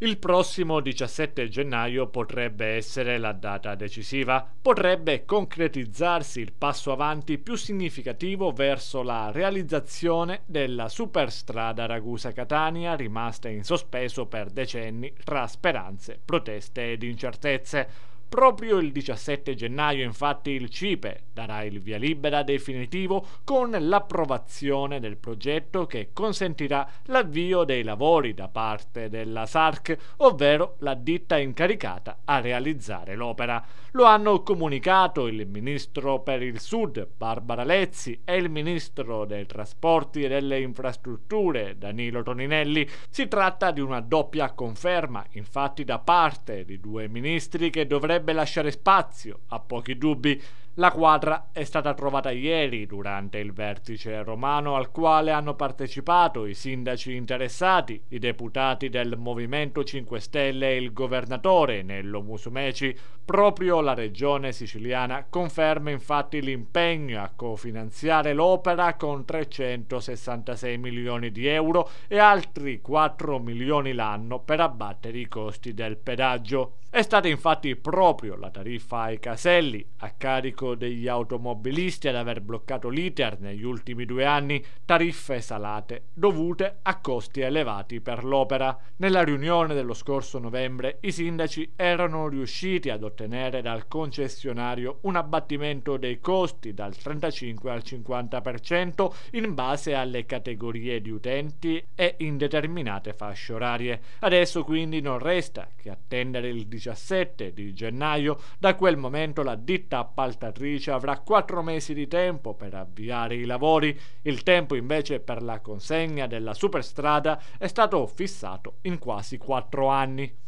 Il prossimo 17 gennaio potrebbe essere la data decisiva, potrebbe concretizzarsi il passo avanti più significativo verso la realizzazione della superstrada Ragusa-Catania rimasta in sospeso per decenni tra speranze, proteste ed incertezze. Proprio il 17 gennaio infatti il CIPE darà il via libera definitivo con l'approvazione del progetto che consentirà l'avvio dei lavori da parte della SARC, ovvero la ditta incaricata a realizzare l'opera. Lo hanno comunicato il ministro per il Sud Barbara Lezzi e il ministro dei Trasporti e delle Infrastrutture Danilo Toninelli. Si tratta di una doppia conferma infatti da parte di due ministri che dovrebbero dovrebbe lasciare spazio, a pochi dubbi, la quadra è stata trovata ieri durante il vertice romano al quale hanno partecipato i sindaci interessati, i deputati del Movimento 5 Stelle e il governatore Nello Musumeci. Proprio la regione siciliana conferma infatti l'impegno a cofinanziare l'opera con 366 milioni di euro e altri 4 milioni l'anno per abbattere i costi del pedaggio. È stata infatti proprio la tariffa ai caselli a carico blocco degli automobilisti ad aver bloccato l'iter negli ultimi due anni tariffe salate dovute a costi elevati per l'opera. Nella riunione dello scorso novembre i sindaci erano riusciti ad ottenere dal concessionario un abbattimento dei costi dal 35 al 50% in base alle categorie di utenti e in determinate fasce orarie. Adesso quindi non resta che attendere il 17 di gennaio da quel momento la ditta appaltatrice lavoratrice avrà quattro mesi di tempo per avviare i lavori, il tempo invece per la consegna della superstrada è stato fissato in quasi quattro anni.